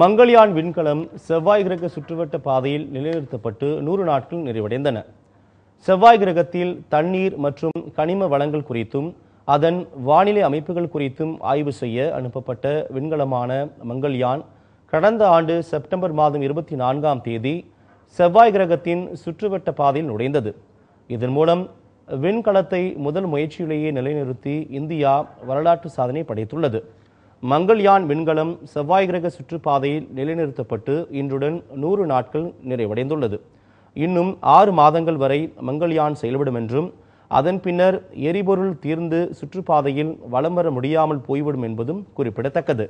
மங்களியான் விண்கலம் செவ்வாய் கிரக சுற்றுவட்ட பாதையில் நிலைநிறுத்தப்பட்டு நூறு நாட்கள் நிறைவடைந்தன செவ்வாய் கிரகத்தில் தண்ணீர் மற்றும் கனிம வளங்கள் குறித்தும் அதன் வானிலை அமைப்புகள் குறித்தும் ஆய்வு செய்ய அனுப்பப்பட்ட விண்கலமான மங்கள்யான் கடந்த ஆண்டு செப்டம்பர் மாதம் இருபத்தி நான்காம் தேதி செவ்வாய் கிரகத்தின் சுற்றுவட்ட பாதையில் நுழைந்தது இதன் மூலம் விண்கலத்தை முதல் முயற்சியிலேயே நிலைநிறுத்தி இந்தியா வரலாற்று சாதனை படைத்துள்ளது மங்கள்யான் விண்கலம் செவ்வாய் கிரக சுற்றுப்பாதையில் நிலைநிறுத்தப்பட்டு இன்றுடன் நூறு நாட்கள் நிறைவடைந்துள்ளது இன்னும் ஆறு மாதங்கள் வரை மங்கள்யான் செயல்படும் என்றும் அதன் பின்னர் எரிபொருள் தீர்ந்து சுற்றுப்பாதையில் வலம் வர முடியாமல் போய்விடும் என்பதும் குறிப்பிடத்தக்கது